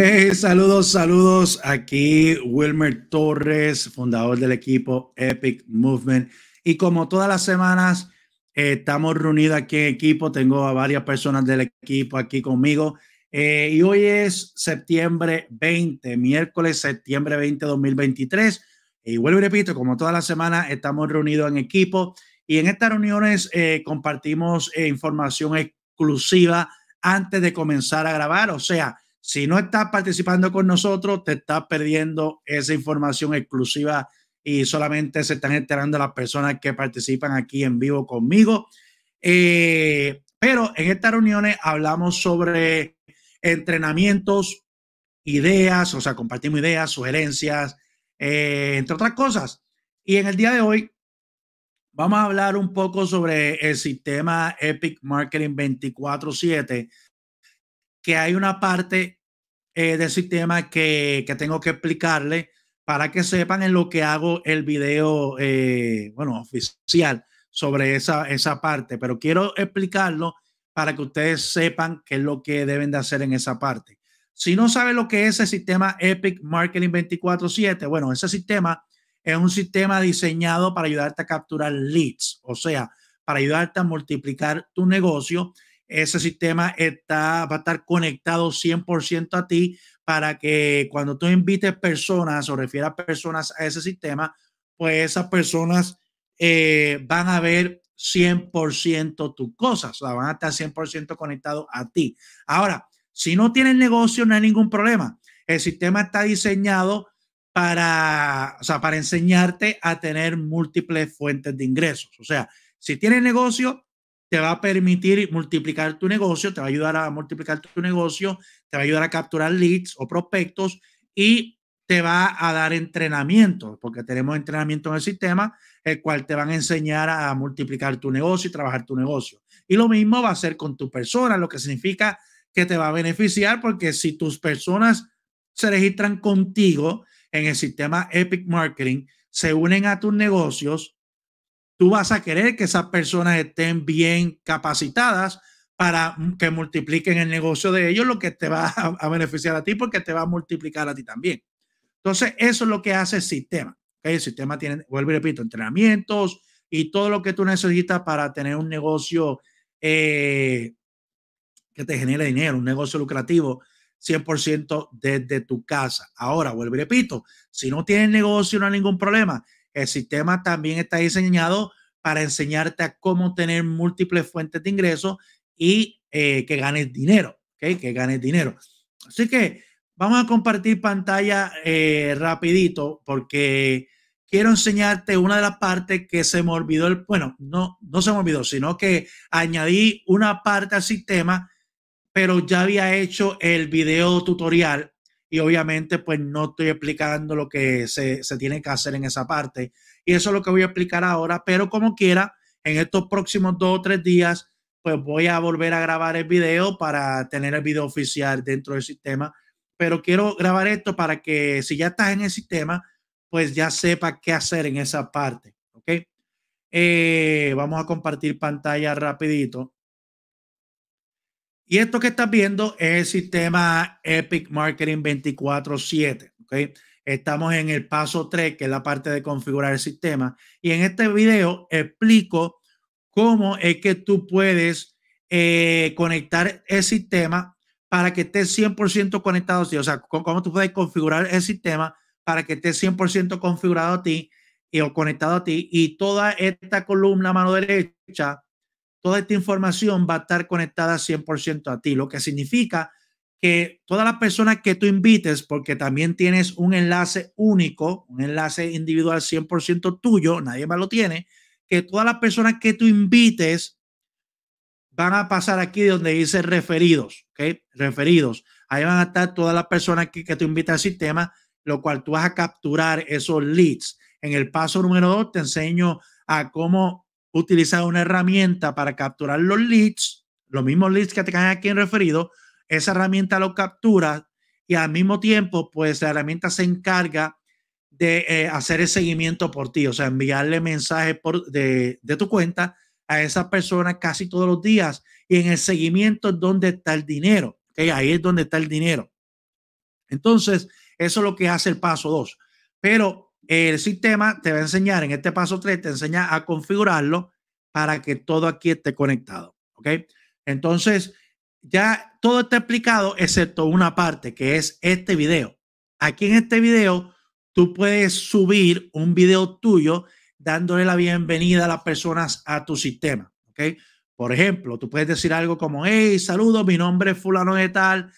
Eh, saludos, saludos. Aquí Wilmer Torres, fundador del equipo Epic Movement. Y como todas las semanas, eh, estamos reunidos aquí en equipo. Tengo a varias personas del equipo aquí conmigo. Eh, y hoy es septiembre 20, miércoles septiembre 20, 2023. Y vuelvo y repito, como todas las semanas, estamos reunidos en equipo. Y en estas reuniones compartimos información exclusiva antes de comenzar a grabar. O sea, si no estás participando con nosotros, te estás perdiendo esa información exclusiva y solamente se están enterando las personas que participan aquí en vivo conmigo. Eh, pero en estas reuniones hablamos sobre entrenamientos, ideas, o sea, compartimos ideas, sugerencias, eh, entre otras cosas. Y en el día de hoy vamos a hablar un poco sobre el sistema Epic Marketing 24/7, que hay una parte eh, del sistema que, tengo que explicarle para que sepan en lo que hago el video, eh, bueno, oficial sobre esa, esa parte, pero quiero explicarlo para que ustedes sepan qué es lo que deben de hacer en esa parte. Si no saben lo que es el sistema Epic Marketing 24/7, bueno, ese sistema es un sistema diseñado para ayudarte a capturar leads, o sea, para ayudarte a multiplicar tu negocio ese sistema está, va a estar conectado 100% a ti para que cuando tú invites personas o refieras personas a ese sistema, pues esas personas eh, van a ver 100% tus cosas, o sea, van a estar 100% conectados a ti. Ahora, si no tienes negocio, no hay ningún problema. El sistema está diseñado para, o sea, para enseñarte a tener múltiples fuentes de ingresos. O sea, si tienes negocio, te va a permitir multiplicar tu negocio, te va a ayudar a multiplicar tu negocio, te va a ayudar a capturar leads o prospectos y te va a dar entrenamiento, porque tenemos entrenamiento en el sistema, el cual te van a enseñar a multiplicar tu negocio y trabajar tu negocio. Y lo mismo va a ser con tu persona, lo que significa que te va a beneficiar, porque si tus personas se registran contigo en el sistema Epic Marketing, se unen a tus negocios, tú vas a querer que esas personas estén bien capacitadas para que multipliquen el negocio de ellos, lo que te va a, beneficiar a ti porque te va a multiplicar a ti también. Entonces, eso es lo que hace el sistema. El sistema tiene, vuelvo y repito, entrenamientos y todo lo que tú necesitas para tener un negocio eh, que te genere dinero, un negocio lucrativo 100% desde tu casa. Ahora, vuelvo y repito, si no tienes negocio, no hay ningún problema. El sistema también está diseñado para enseñarte a cómo tener múltiples fuentes de ingresos y eh, que ganes dinero, que ganes dinero. Así que vamos a compartir pantalla eh, rapidito porque quiero enseñarte una de las partes que se me olvidó, el, bueno, no, no se me olvidó, sino que añadí una parte al sistema, pero ya había hecho el video tutorial y obviamente pues no estoy explicando lo que se, tiene que hacer en esa parte. Y eso es lo que voy a explicar ahora, pero como quiera, en estos próximos dos o tres días, pues voy a volver a grabar el video para tener el video oficial dentro del sistema. Pero quiero grabar esto para que si ya estás en el sistema, pues ya sepa qué hacer en esa parte, ¿ok? Eh, vamos a compartir pantalla rapidito. Y esto que estás viendo es el sistema Epic Marketing 24/7. ¿okay? Estamos en el paso 3, que es la parte de configurar el sistema. Y en este video explico cómo es que tú puedes eh, conectar el sistema para que esté 100% conectado a ti. O sea, cómo tú puedes configurar el sistema para que esté 100% configurado a ti y, eh, o conectado a ti. Y toda esta columna mano derecha toda esta información va a estar conectada 100% a ti, lo que significa que todas las personas que tú invites, porque también tienes un enlace único, un enlace individual 100% tuyo, nadie más lo tiene, que todas las personas que tú invites van a pasar aquí donde dice referidos, ¿ok? Referidos. Ahí van a estar todas las personas que, que tú invitas al sistema, lo cual tú vas a capturar esos leads. En el paso número dos te enseño a cómo utilizar una herramienta para capturar los leads, los mismos leads que te caen aquí en referido, esa herramienta lo captura y al mismo tiempo, pues la herramienta se encarga de eh, hacer el seguimiento por ti, o sea, enviarle mensajes por, de, tu cuenta a esa persona casi todos los días y en el seguimiento es donde está el dinero, que ahí es donde está el dinero. Entonces, eso es lo que hace el paso 2. Pero el sistema te va a enseñar, en este paso 3, te enseña a configurarlo para que todo aquí esté conectado. ¿Ok? Entonces, ya todo está explicado, excepto una parte, que es este video. Aquí en este video, tú puedes subir un video tuyo dándole la bienvenida a las personas a tu sistema. ¿Ok? Por ejemplo, tú puedes decir algo como, hey, saludo, mi nombre es fulano de tal,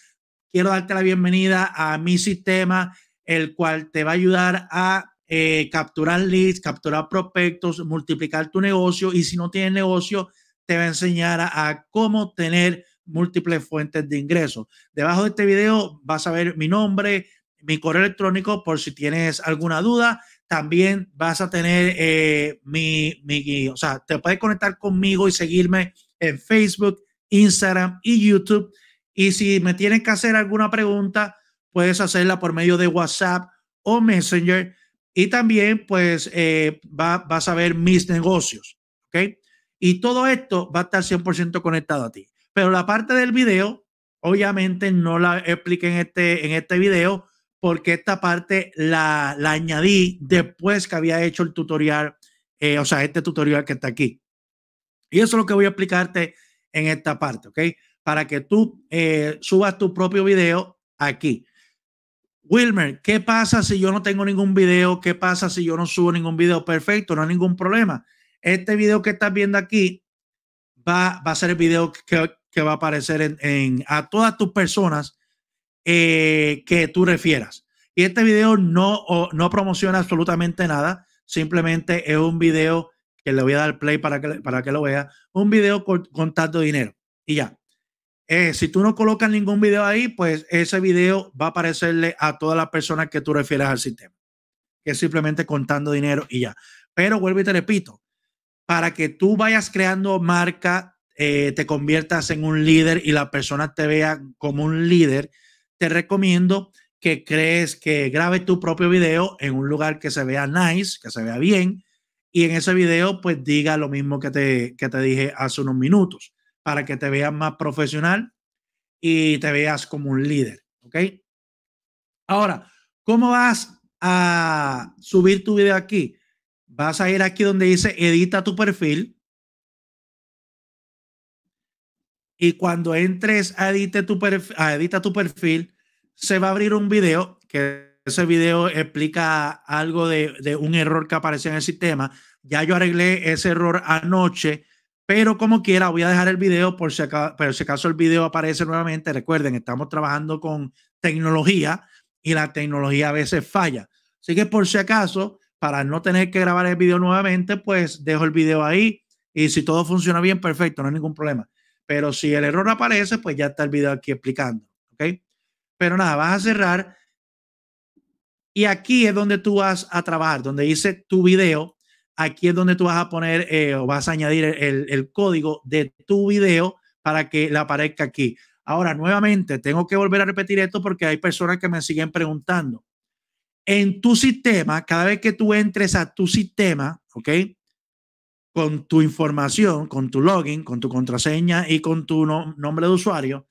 quiero darte la bienvenida a mi sistema, el cual te va a ayudar a eh, capturar leads, capturar prospectos, multiplicar tu negocio y si no tienes negocio, te va a enseñar a, cómo tener múltiples fuentes de ingresos. Debajo de este video vas a ver mi nombre, mi correo electrónico por si tienes alguna duda. También vas a tener eh, mi, mi, o sea, te puedes conectar conmigo y seguirme en Facebook, Instagram y YouTube. Y si me tienes que hacer alguna pregunta, puedes hacerla por medio de WhatsApp o Messenger y también, pues, eh, vas a ver mis negocios. ¿Ok? Y todo esto va a estar 100% conectado a ti. Pero la parte del video, obviamente no la expliqué en este, en este video, porque esta parte la, añadí después que había hecho el tutorial, eh, o sea, este tutorial que está aquí. Y eso es lo que voy a explicarte en esta parte, ¿ok? Para que tú eh, subas tu propio video aquí. Wilmer, ¿qué pasa si yo no tengo ningún video? ¿Qué pasa si yo no subo ningún video? Perfecto, no hay ningún problema. Este video que estás viendo aquí va, a ser el video que, va a aparecer a todas tus personas eh, que tú refieras. Y este video no, promociona absolutamente nada, simplemente es un video que le voy a dar play para que, para que lo vea, un video con, tanto dinero y ya. Eh, si tú no colocas ningún video ahí, pues ese video va a aparecerle a todas las personas que tú refieres al sistema, que es simplemente contando dinero y ya. Pero vuelvo y te repito, para que tú vayas creando marca, eh, te conviertas en un líder y la persona te vea como un líder, te recomiendo que crees que grabe tu propio video en un lugar que se vea nice, que se vea bien, y en ese video pues diga lo mismo que te, que te dije hace unos minutos para que te veas más profesional y te veas como un líder, ¿ok? Ahora, ¿cómo vas a subir tu video aquí? Vas a ir aquí donde dice edita tu perfil. Y cuando entres a, edite tu perfil, edita tu perfil, se va a abrir un video que ese video explica algo de, de un error que apareció en el sistema. Ya yo arreglé ese error anoche pero como quiera, voy a dejar el video por si, acaso, si acaso el video aparece nuevamente. Recuerden, estamos trabajando con tecnología y la tecnología a veces falla. Así que por si acaso, para no tener que grabar el video nuevamente, pues dejo el video ahí y si todo funciona bien, perfecto, no hay ningún problema. Pero si el error aparece, pues ya está el video aquí explicando. ¿Ok? Pero nada, vas a cerrar. Y aquí es donde tú vas a trabajar, donde dice tu video aquí es donde tú vas a poner eh, o vas a añadir el, código de tu video para que la aparezca aquí. Ahora, nuevamente, tengo que volver a repetir esto porque hay personas que me siguen preguntando. En tu sistema, cada vez que tú entres a tu sistema, ¿ok? Con tu información, con tu login, con tu contraseña y con tu nombre de usuario,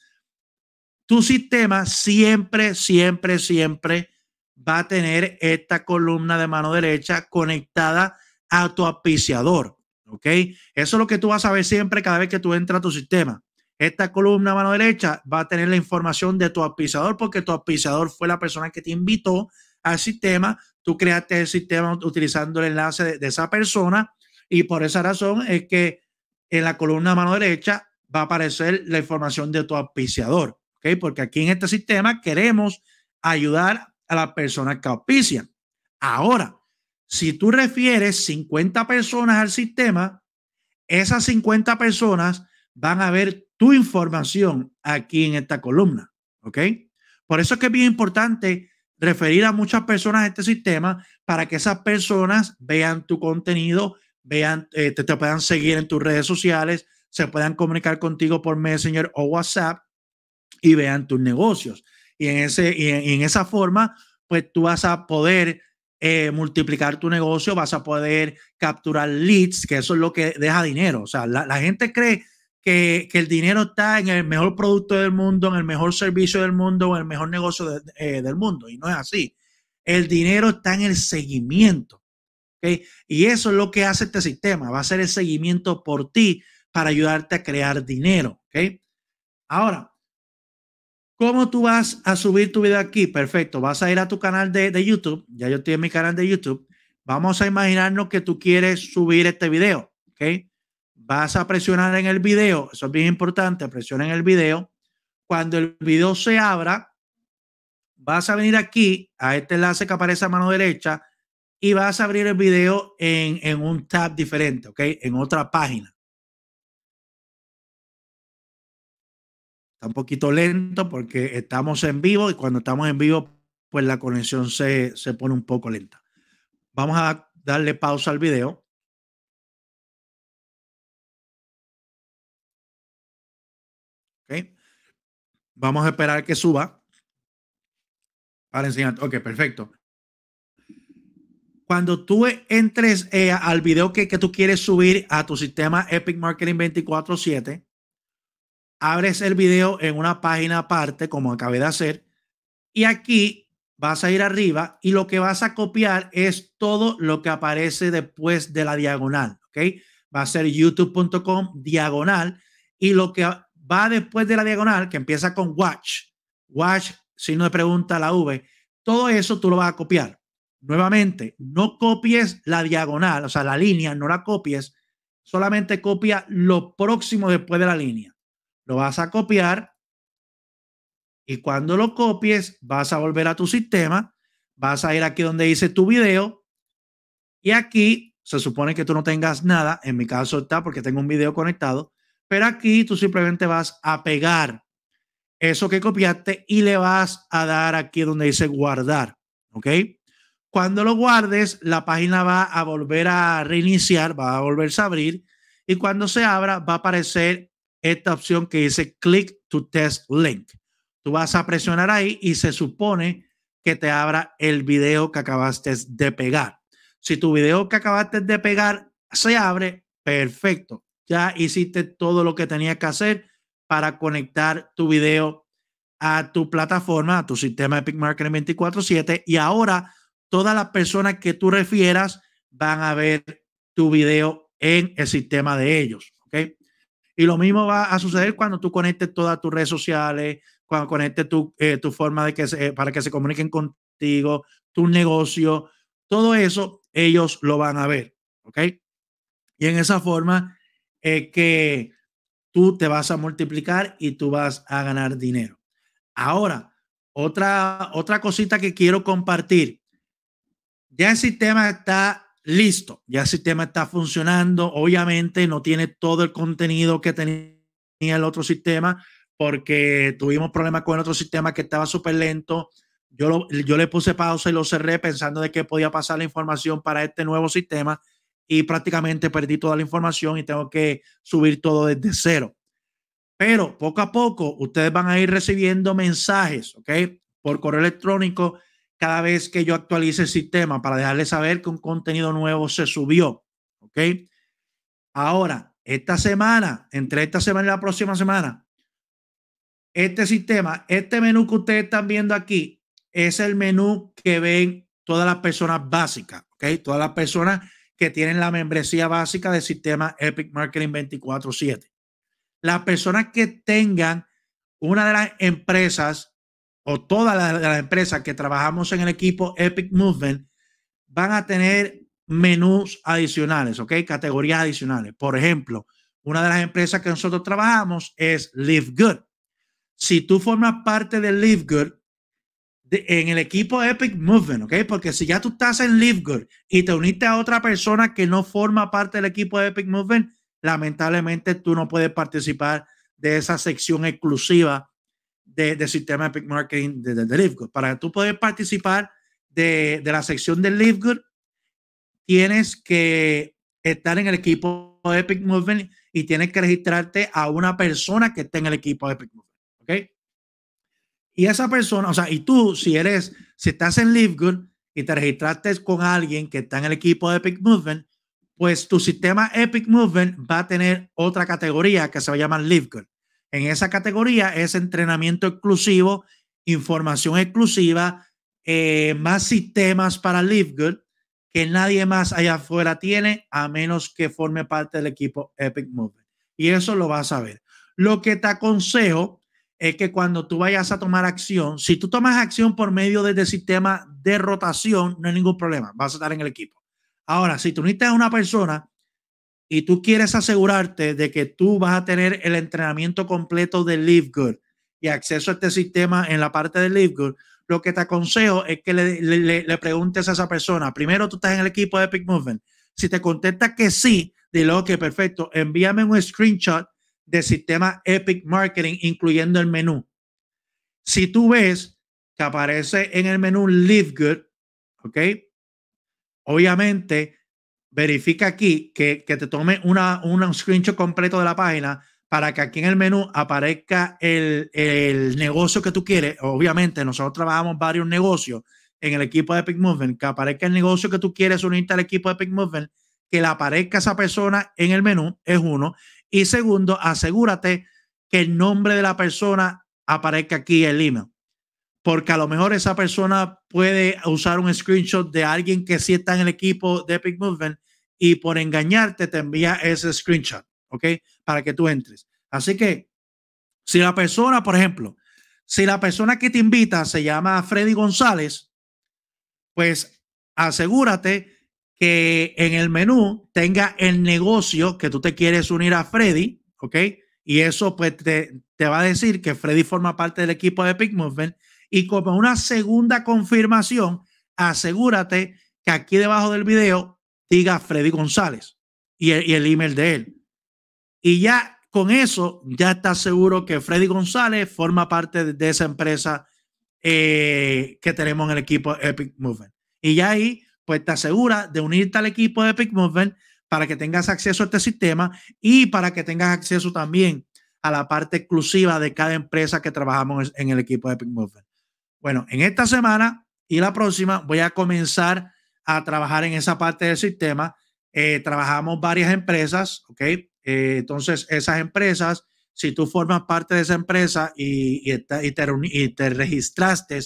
tu sistema siempre, siempre, siempre va a tener esta columna de mano derecha conectada a tu auspiciador. ¿Ok? Eso es lo que tú vas a ver siempre cada vez que tú entras a tu sistema. Esta columna mano derecha va a tener la información de tu auspiciador porque tu apiciador fue la persona que te invitó al sistema. Tú creaste el sistema utilizando el enlace de, esa persona y por esa razón es que en la columna mano derecha va a aparecer la información de tu auspiciador. ¿Ok? Porque aquí en este sistema queremos ayudar a las personas que auspician. Ahora, si tú refieres 50 personas al sistema, esas 50 personas van a ver tu información aquí en esta columna. ¿Ok? Por eso es que es bien importante referir a muchas personas a este sistema para que esas personas vean tu contenido, vean, eh, te, puedan seguir en tus redes sociales, se puedan comunicar contigo por Messenger o WhatsApp y vean tus negocios. Y en, ese, y en esa forma, pues tú vas a poder eh, multiplicar tu negocio, vas a poder capturar leads, que eso es lo que deja dinero. O sea, la, gente cree que, el dinero está en el mejor producto del mundo, en el mejor servicio del mundo, o en el mejor negocio eh, del mundo, y no es así. El dinero está en el seguimiento. Y eso es lo que hace este sistema, va a ser el seguimiento por ti para ayudarte a crear dinero. ¿okay? Ahora, ¿Cómo tú vas a subir tu video aquí? Perfecto, vas a ir a tu canal de, YouTube. Ya yo estoy en mi canal de YouTube. Vamos a imaginarnos que tú quieres subir este video, ¿ok? Vas a presionar en el video, eso es bien importante, presiona en el video. Cuando el video se abra, vas a venir aquí a este enlace que aparece a mano derecha y vas a abrir el video en, en un tab diferente, ¿ok? En otra página. Está un poquito lento porque estamos en vivo y cuando estamos en vivo, pues la conexión se, pone un poco lenta. Vamos a darle pausa al video. Okay. Vamos a esperar que suba para enseñar. Ok, perfecto. Cuando tú entres eh, al video que, que, tú quieres subir a tu sistema Epic Marketing 24-7, abres el video en una página aparte, como acabé de hacer, y aquí vas a ir arriba y lo que vas a copiar es todo lo que aparece después de la diagonal, ¿ok? Va a ser youtube.com diagonal y lo que va después de la diagonal, que empieza con watch, watch, signo de pregunta, la V, todo eso tú lo vas a copiar. Nuevamente, no copies la diagonal, o sea, la línea, no la copies, solamente copia lo próximo después de la línea. Lo vas a copiar y cuando lo copies vas a volver a tu sistema, vas a ir aquí donde dice tu video y aquí se supone que tú no tengas nada, en mi caso está porque tengo un video conectado, pero aquí tú simplemente vas a pegar eso que copiaste y le vas a dar aquí donde dice guardar, ¿ok? Cuando lo guardes, la página va a volver a reiniciar, va a volverse a abrir y cuando se abra va a aparecer esta opción que dice Click to Test Link. Tú vas a presionar ahí y se supone que te abra el video que acabaste de pegar. Si tu video que acabaste de pegar se abre, perfecto. Ya hiciste todo lo que tenías que hacer para conectar tu video a tu plataforma, a tu sistema Epic Marketing 24/7 y ahora todas las personas que tú refieras van a ver tu video en el sistema de ellos. Y lo mismo va a suceder cuando tú conectes todas tus redes sociales, cuando conectes tu, eh, forma de que eh, para que se comuniquen contigo, tu negocio, todo eso ellos lo van a ver, ¿ok? Y en esa forma es que tú te vas a multiplicar y tú vas a ganar dinero. Ahora, otra, otra cosita que quiero compartir. Ya el sistema está listo, ya el sistema está funcionando. Obviamente no tiene todo el contenido que tenía el otro sistema porque tuvimos problemas con el otro sistema que estaba súper lento. Yo, lo, yo le puse pausa y lo cerré pensando de que podía pasar la información para este nuevo sistema y prácticamente perdí toda la información y tengo que subir todo desde cero. Pero poco a poco ustedes van a ir recibiendo mensajes, ¿ok? Por correo electrónico cada vez que yo actualice el sistema para dejarle saber que un contenido nuevo se subió. ¿Ok? Ahora, esta semana, entre esta semana y la próxima semana, este sistema, este menú que ustedes están viendo aquí, es el menú que ven todas las personas básicas, ¿ok? Todas las personas que tienen la membresía básica del sistema Epic Marketing 24/7. Las personas que tengan una de las empresas o todas las empresas que trabajamos en el equipo Epic Movement van a tener menús adicionales, ¿ok? Categorías adicionales. Por ejemplo, una de las empresas que nosotros trabajamos es Live Good. Si tú formas parte de Live Good, en el equipo Epic Movement, ¿ok? Porque si ya tú estás en Live Good y te uniste a otra persona que no forma parte del equipo de Epic Movement, lamentablemente tú no puedes participar de esa sección exclusiva del de sistema Epic Marketing de, de, Para que Para tú poder participar de, la sección de LiveGood, tienes que estar en el equipo de Epic Movement y tienes que registrarte a una persona que esté en el equipo de Epic Movement. ¿Ok? Y esa persona, o sea, y tú, si eres, si estás en LiveGood y te registraste con alguien que está en el equipo de Epic Movement, pues tu sistema Epic Movement va a tener otra categoría que se va a llamar Live en esa categoría es entrenamiento exclusivo, información exclusiva, eh, más sistemas para Live Good que nadie más allá afuera tiene a menos que forme parte del equipo Epic Movement. Y eso lo vas a ver. Lo que te aconsejo es que cuando tú vayas a tomar acción, si tú tomas acción por medio de este sistema de rotación, no hay ningún problema, vas a estar en el equipo. Ahora, si tú necesitas una persona y tú quieres asegurarte de que tú vas a tener el entrenamiento completo de LiveGood y acceso a este sistema en la parte de LiveGood, lo que te aconsejo es que le, preguntes a esa persona. Primero, tú estás en el equipo de Epic Movement. Si te contesta que sí, dile, ok, perfecto, envíame un screenshot del sistema Epic Marketing, incluyendo el menú. Si tú ves que aparece en el menú LiveGood, ok, obviamente verifica aquí que, que te tome una, un screenshot completo de la página para que aquí en el menú aparezca el, el negocio que tú quieres. Obviamente, nosotros trabajamos varios negocios en el equipo de Epic Movement, que aparezca el negocio que tú quieres unirte al equipo de Epic Movement, que le aparezca esa persona en el menú, es uno. Y segundo, asegúrate que el nombre de la persona aparezca aquí en el email porque a lo mejor esa persona puede usar un screenshot de alguien que sí está en el equipo de Epic Movement y por engañarte te envía ese screenshot, ¿ok? Para que tú entres. Así que, si la persona, por ejemplo, si la persona que te invita se llama Freddy González, pues asegúrate que en el menú tenga el negocio que tú te quieres unir a Freddy, ¿ok? Y eso pues te, te va a decir que Freddy forma parte del equipo de Epic Movement y como una segunda confirmación, asegúrate que aquí debajo del video diga Freddy González y el, email de él. Y ya con eso, ya estás seguro que Freddy González forma parte de esa empresa eh, que tenemos en el equipo Epic Movement. Y ya ahí, pues te asegura de unirte al equipo de Epic Movement para que tengas acceso a este sistema y para que tengas acceso también a la parte exclusiva de cada empresa que trabajamos en el equipo de Epic Movement. Bueno, en esta semana y la próxima voy a comenzar a trabajar en esa parte del sistema. Eh, trabajamos varias empresas, ¿ok? Eh, entonces, esas empresas, si tú formas parte de esa empresa y, te, registraste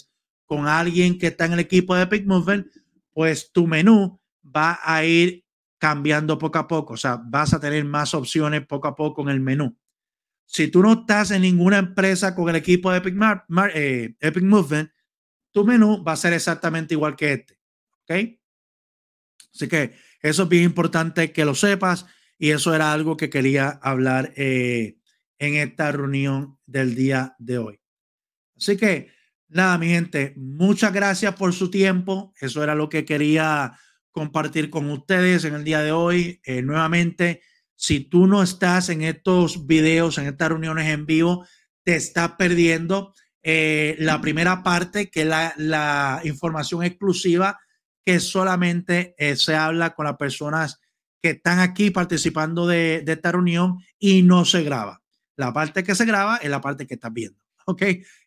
con alguien que está en el equipo de Pick Movement, pues tu menú va a ir cambiando poco a poco, o sea, vas a tener más opciones poco a poco en el menú. Si tú no estás en ninguna empresa con el equipo de eh, Epic, Movement, tu menú va a ser exactamente igual que este. ¿Ok? Así que eso es bien importante que lo sepas y eso era algo que quería hablar eh, en esta reunión del día de hoy. Así que nada, mi gente, muchas gracias por su tiempo. Eso era lo que quería compartir con ustedes en el día de hoy. Eh, nuevamente, si tú no estás en estos videos, en estas reuniones en vivo, te estás perdiendo eh, la primera parte, que es la, información exclusiva que solamente eh, se habla con las personas que están aquí participando de, esta reunión y no se graba. La parte que se graba es la parte que estás viendo. ¿Ok?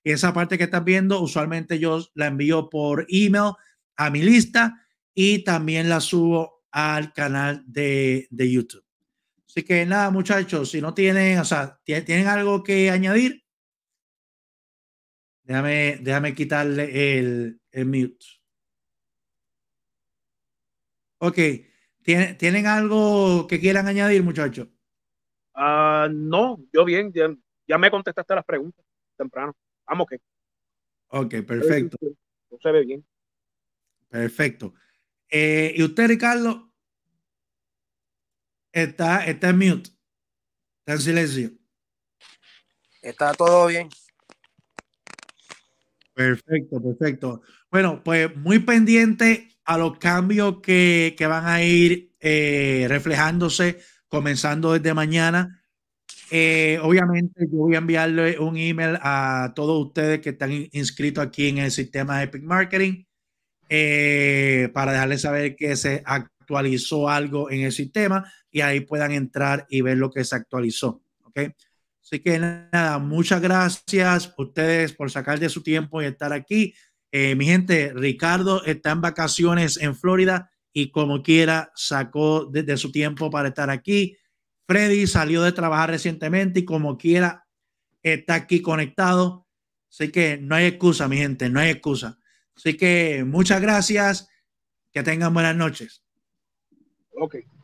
Y esa parte que estás viendo, usualmente yo la envío por email a mi lista y también la subo al canal de YouTube. Así que nada, muchachos, si no tienen, o sea, tienen algo que añadir, déjame, déjame quitarle el, mute. Ok, ¿Tienen, ¿tienen algo que quieran añadir, muchachos? Ah, no, yo bien, ya, me contestaste las preguntas temprano. Vamos que. Ok, perfecto. No se ve bien. Perfecto. Eh, ¿Y usted, Ricardo? está, está en mute. Está en silencio. Está todo bien. Perfecto, perfecto. Bueno, pues muy pendiente a los cambios que, van a ir eh, reflejándose comenzando desde mañana. Eh, obviamente yo voy a enviarle un email a todos ustedes que están inscritos aquí en el sistema de Epic Marketing eh, para dejarles saber que se actualizó algo en el sistema y ahí puedan entrar y ver lo que se actualizó. ¿ok? Así que nada, muchas gracias ustedes por sacar de su tiempo y estar aquí. Eh, mi gente, Ricardo está en vacaciones en Florida y como quiera sacó de su tiempo para estar aquí. Freddy salió de trabajar recientemente y como quiera está aquí conectado. Así que no hay excusa, mi gente, no hay excusa. Así que muchas gracias. Que tengan buenas noches. Ok.